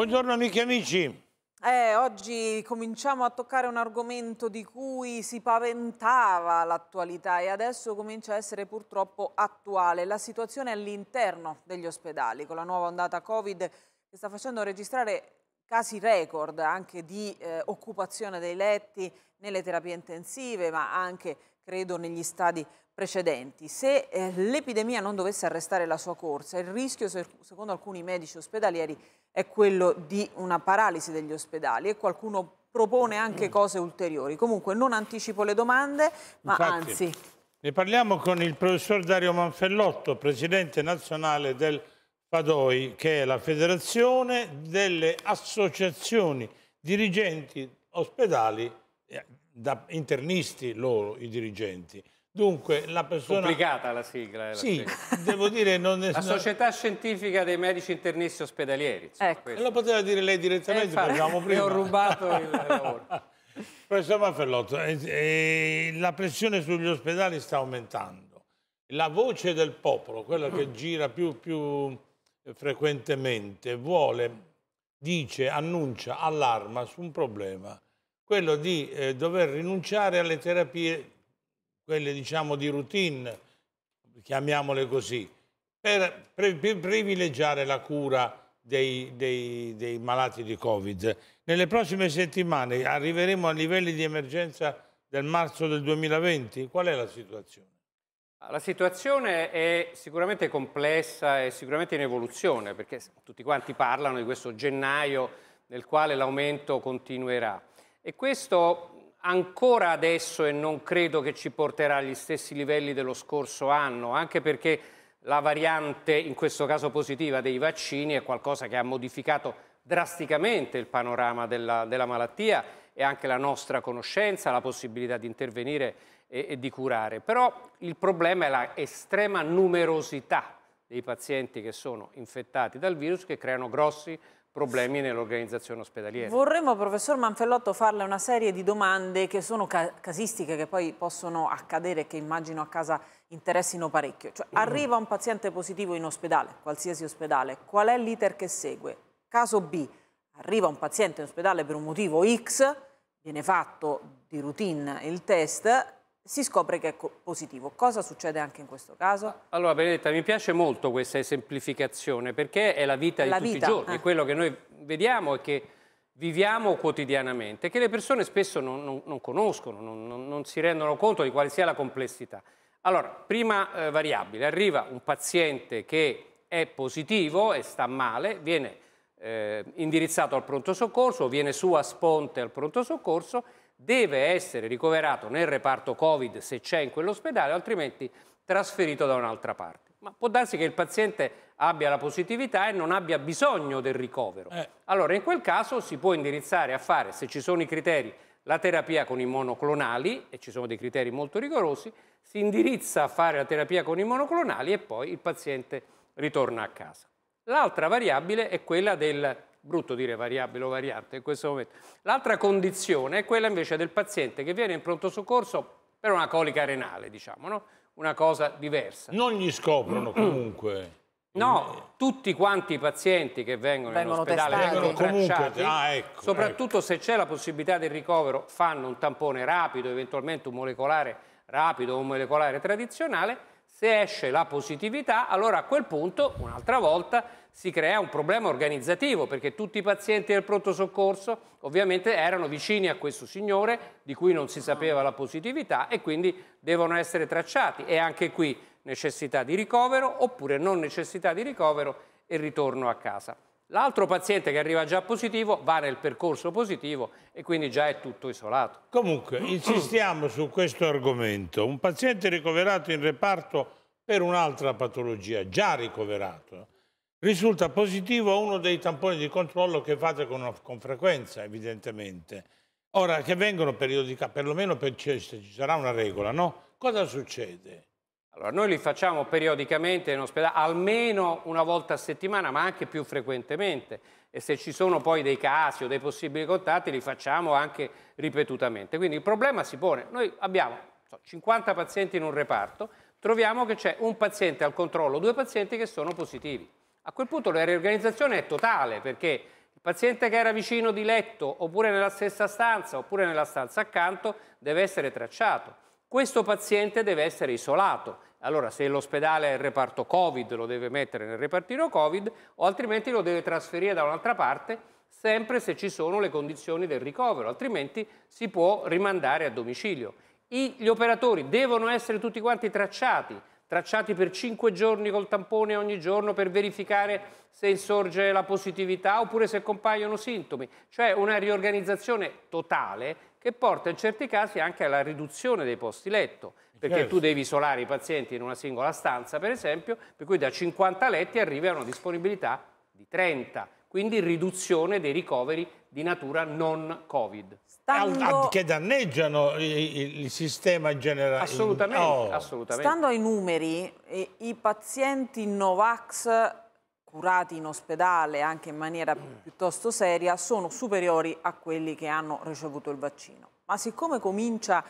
Buongiorno amiche e amici. Eh, oggi cominciamo a toccare un argomento di cui si paventava l'attualità e adesso comincia a essere purtroppo attuale la situazione all'interno degli ospedali con la nuova ondata Covid che sta facendo registrare casi record anche di eh, occupazione dei letti nelle terapie intensive ma anche credo negli stadi precedenti. Se eh, l'epidemia non dovesse arrestare la sua corsa, il rischio, secondo alcuni medici ospedalieri, è quello di una paralisi degli ospedali e qualcuno propone anche cose ulteriori. Comunque non anticipo le domande, ma Infatti, anzi... Ne parliamo con il professor Dario Manfellotto, presidente nazionale del FADOI, che è la federazione delle associazioni dirigenti ospedali, eh, da, internisti loro i dirigenti. Dunque, la persona... Complicata la sigla. Eh, sì, devo dire... Non è... La Società Scientifica dei Medici Internisti Ospedalieri. Insomma, ecco. Lo poteva dire lei direttamente, eh, parliamo prima. ho rubato il lavoro. Professor Mafferlotto, eh, eh, la pressione sugli ospedali sta aumentando. La voce del popolo, quella che gira più, più frequentemente, vuole, dice, annuncia, allarma su un problema, quello di eh, dover rinunciare alle terapie quelle diciamo di routine, chiamiamole così, per, per, privilegiare la cura dei, dei, dei, malati di Covid. Nelle prossime settimane arriveremo a livelli di emergenza del marzo del 2020? Qual è la situazione? La situazione è sicuramente complessa e sicuramente in evoluzione, perché tutti quanti parlano di questo gennaio nel quale l'aumento continuerà. E questo ancora adesso e non credo che ci porterà agli stessi livelli dello scorso anno, anche perché la variante, in questo caso positiva, dei vaccini è qualcosa che ha modificato drasticamente il panorama della, della malattia e anche la nostra conoscenza, la possibilità di intervenire e, e di curare. Però il problema è l'estrema numerosità dei pazienti che sono infettati dal virus che creano grossi problemi problemi nell'organizzazione ospedaliera. Vorremmo, professor Manfellotto, farle una serie di domande che sono ca casistiche, che poi possono accadere e che immagino a casa interessino parecchio. Cioè, mm. arriva un paziente positivo in ospedale, qualsiasi ospedale, qual è l'iter che segue? Caso B, arriva un paziente in ospedale per un motivo X, viene fatto di routine il test, si scopre che è positivo. Cosa succede anche in questo caso? Ah, allora Benedetta, mi piace molto questa esemplificazione perché è la vita la di vita, tutti i giorni, eh. quello che noi vediamo e che viviamo quotidianamente, che le persone spesso non, non, non conoscono, non, non, si rendono conto di quale sia la complessità. Allora, prima eh, variabile, arriva un paziente che è positivo e sta male, viene eh, indirizzato al pronto soccorso, viene su a sponte al pronto soccorso deve essere ricoverato nel reparto Covid se c'è in quell'ospedale, altrimenti trasferito da un'altra parte. Ma può darsi che il paziente abbia la positività e non abbia bisogno del ricovero. Eh. Allora in quel caso si può indirizzare a fare, se ci sono i criteri, la terapia con i monoclonali, e ci sono dei criteri molto rigorosi, si indirizza a fare la terapia con i monoclonali e poi il paziente ritorna a casa. L'altra variabile è quella del brutto dire variabile o variante in questo momento. L'altra condizione è quella invece del paziente che viene in pronto soccorso per una colica renale, diciamo, no? una cosa diversa. Non gli scoprono comunque. No, tutti quanti i pazienti che vengono, vengono in ospedale testati. vengono tracciati, ah, ecco, soprattutto ecco. se c'è la possibilità del ricovero, fanno un tampone rapido, eventualmente un molecolare rapido o un molecolare tradizionale se esce la positività, allora a quel punto, un'altra volta, si crea un problema organizzativo perché tutti i pazienti del pronto soccorso ovviamente erano vicini a questo signore di cui non si sapeva la positività e quindi devono essere tracciati e anche qui necessità di ricovero oppure non necessità di ricovero e ritorno a casa. L'altro paziente che arriva già positivo va nel percorso positivo e quindi già è tutto isolato. Comunque, insistiamo su questo argomento. Un paziente ricoverato in reparto per un'altra patologia, già ricoverato, risulta positivo a uno dei tamponi di controllo che fate con, con frequenza, evidentemente. Ora, che vengono periodicamente, perlomeno per, cioè, ci sarà una regola, no? Cosa succede? Allora, noi li facciamo periodicamente in ospedale, almeno una volta a settimana, ma anche più frequentemente. E se ci sono poi dei casi o dei possibili contatti, li facciamo anche ripetutamente. Quindi il problema si pone. Noi abbiamo so, 50 pazienti in un reparto, troviamo che c'è un paziente al controllo, due pazienti che sono positivi. A quel punto la riorganizzazione è totale, perché il paziente che era vicino di letto, oppure nella stessa stanza, oppure nella stanza accanto, deve essere tracciato questo paziente deve essere isolato. Allora, se l'ospedale ha il reparto Covid, lo deve mettere nel repartino Covid, o altrimenti lo deve trasferire da un'altra parte, sempre se ci sono le condizioni del ricovero, altrimenti si può rimandare a domicilio. I, gli operatori devono essere tutti quanti tracciati, tracciati per 5 giorni col tampone ogni giorno per verificare se insorge la positività oppure se compaiono sintomi. Cioè una riorganizzazione totale che porta in certi casi anche alla riduzione dei posti letto, perché certo. tu devi isolare i pazienti in una singola stanza, per esempio, per cui da 50 letti arrivi a una disponibilità di 30, quindi riduzione dei ricoveri di natura non Covid. Stando... Ah, che danneggiano il, sistema in generale. Assolutamente, oh. assolutamente. Stando ai numeri, eh, i pazienti Novax curati in ospedale anche in maniera piuttosto seria sono superiori a quelli che hanno ricevuto il vaccino. Ma siccome comincia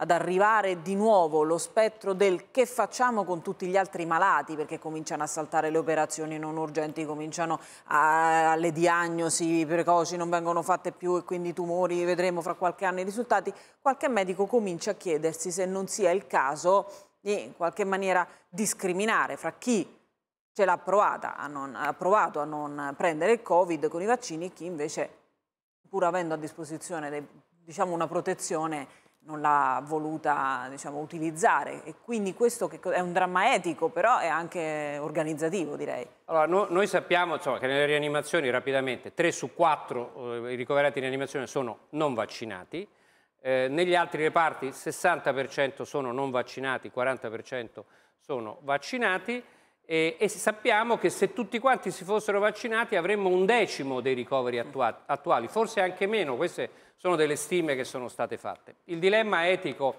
ad arrivare di nuovo lo spettro del che facciamo con tutti gli altri malati, perché cominciano a saltare le operazioni non urgenti, cominciano a, le diagnosi precoci, non vengono fatte più e quindi tumori, vedremo fra qualche anno i risultati, qualche medico comincia a chiedersi se non sia il caso di in qualche maniera discriminare fra chi ce l'ha provata a non, ha provato a non prendere il Covid con i vaccini, chi invece, pur avendo a disposizione dei, diciamo, una protezione, non l'ha voluta diciamo, utilizzare e quindi questo è un dramma etico però è anche organizzativo direi. Allora, no, noi sappiamo insomma, che nelle rianimazioni rapidamente 3 su 4 eh, ricoverati in rianimazione sono non vaccinati, eh, negli altri reparti 60% sono non vaccinati, 40% sono vaccinati e, sappiamo che se tutti quanti si fossero vaccinati avremmo un decimo dei ricoveri attuali, forse anche meno, queste sono delle stime che sono state fatte. Il dilemma etico,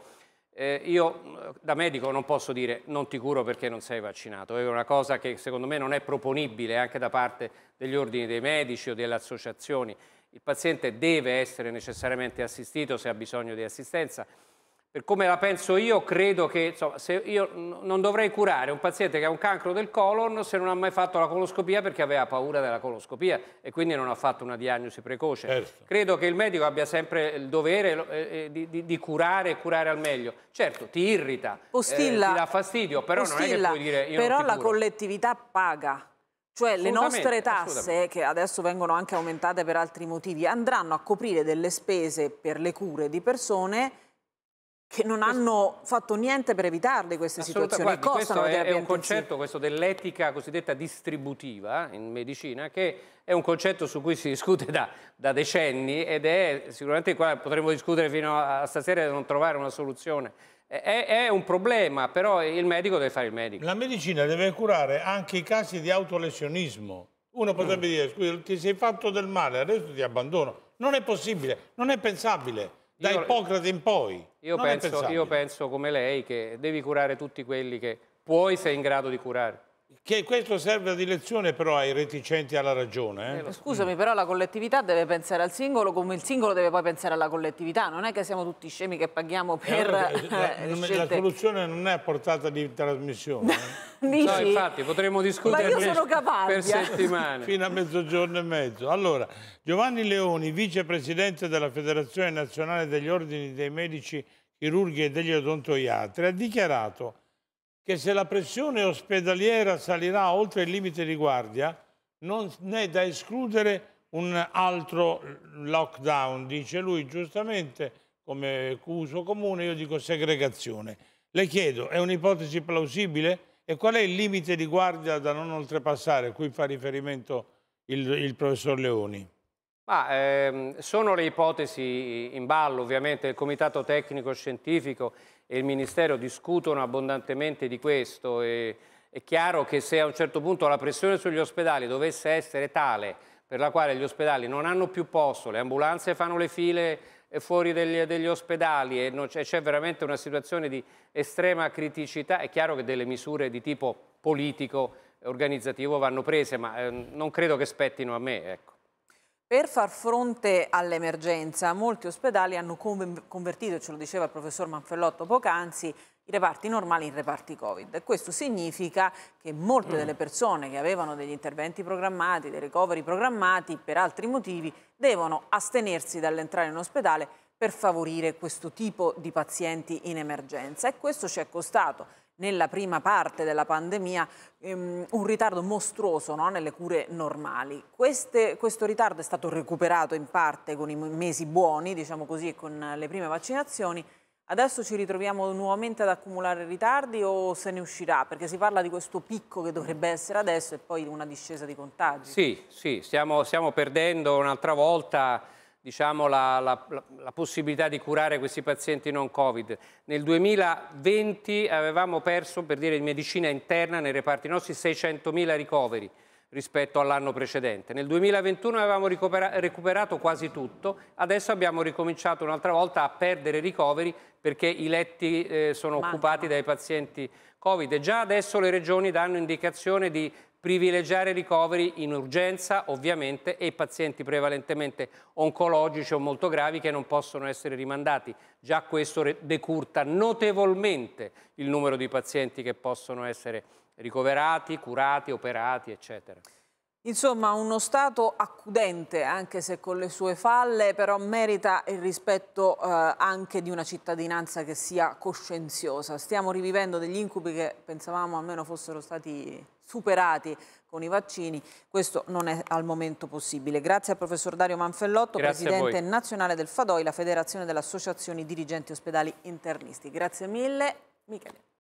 eh, io eh, da medico non posso dire non ti curo perché non sei vaccinato, è una cosa che secondo me non è proponibile anche da parte degli ordini dei medici o delle associazioni. Il paziente deve essere necessariamente assistito se ha bisogno di assistenza per come la penso io, credo che insomma, io non dovrei curare un paziente che ha un cancro del colon se non ha mai fatto la coloscopia perché aveva paura della coloscopia e quindi non ha fatto una diagnosi precoce. Certo. Credo che il medico abbia sempre il dovere eh, eh, di, di, di, curare e curare al meglio. Certo, ti irrita, Postilla, eh, ti dà fastidio, però Postilla, non è che puoi dire io Però la collettività paga. Cioè le nostre tasse, che adesso vengono anche aumentate per altri motivi, andranno a coprire delle spese per le cure di persone che non hanno fatto niente per evitarle queste situazioni. Guardi, questo è, è un concetto questo dell'etica cosiddetta distributiva in medicina che è un concetto su cui si discute da, da decenni ed è sicuramente qua potremmo discutere fino a, a stasera e non trovare una soluzione. È, è, un problema, però il medico deve fare il medico. La medicina deve curare anche i casi di autolesionismo. Uno potrebbe mm. dire, scusa, ti sei fatto del male, adesso ti abbandono. Non è possibile, non è pensabile. Da io, Ippocrate in poi. Io penso, io penso, come lei che devi curare tutti quelli che puoi sei in grado di curare. Che questo serve di lezione però ai reticenti alla ragione. Eh? eh scusami, però la collettività deve pensare al singolo come il singolo deve poi pensare alla collettività. Non è che siamo tutti scemi che paghiamo eh, per... allora, la, eh, la, soluzione non è a portata di trasmissione. Dici? No, infatti, potremmo discutere per eh. settimane. Fino a mezzogiorno e mezzo. Allora, Giovanni Leoni, vicepresidente della Federazione Nazionale degli Ordini dei Medici, Chirurghi e degli Odontoiatri, ha dichiarato che se la pressione ospedaliera salirà oltre il limite di guardia, non è da escludere un altro lockdown, dice lui giustamente, come uso comune, io dico segregazione. Le chiedo, è un'ipotesi plausibile? E qual è il limite di guardia da non oltrepassare, a cui fa riferimento il, il professor Leoni? Ma, ehm, sono le ipotesi in ballo, ovviamente il Comitato Tecnico Scientifico e il Ministero discutono abbondantemente di questo. E, è chiaro che se a un certo punto la pressione sugli ospedali dovesse essere tale per la quale gli ospedali non hanno più posto, le ambulanze fanno le file fuori degli, degli ospedali e c'è veramente una situazione di estrema criticità. È chiaro che delle misure di tipo politico, e organizzativo vanno prese, ma eh, non credo che spettino a me. Ecco. Per far fronte all'emergenza, molti ospedali hanno convertito, ce lo diceva il professor Manfellotto poc'anzi, i reparti normali in reparti Covid. questo significa che molte delle persone che avevano degli interventi programmati, dei ricoveri programmati, per altri motivi, devono astenersi dall'entrare in ospedale per favorire questo tipo di pazienti in emergenza. E questo ci è costato nella prima parte della pandemia ehm, un ritardo mostruoso no? nelle cure normali. Queste, questo ritardo è stato recuperato in parte con i mesi buoni, diciamo così, e con le prime vaccinazioni, Adesso ci ritroviamo nuovamente ad accumulare ritardi o se ne uscirà? Perché si parla di questo picco che dovrebbe essere adesso e poi una discesa di contagi. Sì, sì stiamo, stiamo perdendo un'altra volta diciamo, la, la, la, possibilità di curare questi pazienti non Covid. Nel 2020 avevamo perso, per dire, in medicina interna nei reparti nostri 600.000 ricoveri rispetto all'anno precedente. Nel 2021 avevamo recuperato quasi tutto, adesso abbiamo ricominciato un'altra volta a perdere ricoveri perché i letti eh, sono Manca. occupati dai pazienti Covid. E già adesso le regioni danno indicazione di privilegiare ricoveri in urgenza ovviamente e pazienti prevalentemente oncologici o molto gravi che non possono essere rimandati. Già questo decurta notevolmente il numero di pazienti che possono essere rimandati ricoverati, curati, operati, eccetera. Insomma, uno Stato accudente, anche se con le sue falle, però merita il rispetto eh, anche di una cittadinanza che sia coscienziosa. Stiamo rivivendo degli incubi che pensavamo almeno fossero stati superati con i vaccini. Questo non è al momento possibile. Grazie al professor Dario Manfellotto, Grazie presidente nazionale del FADOI, la Federazione delle Associazioni Dirigenti Ospedali Internisti. Grazie mille, Michele.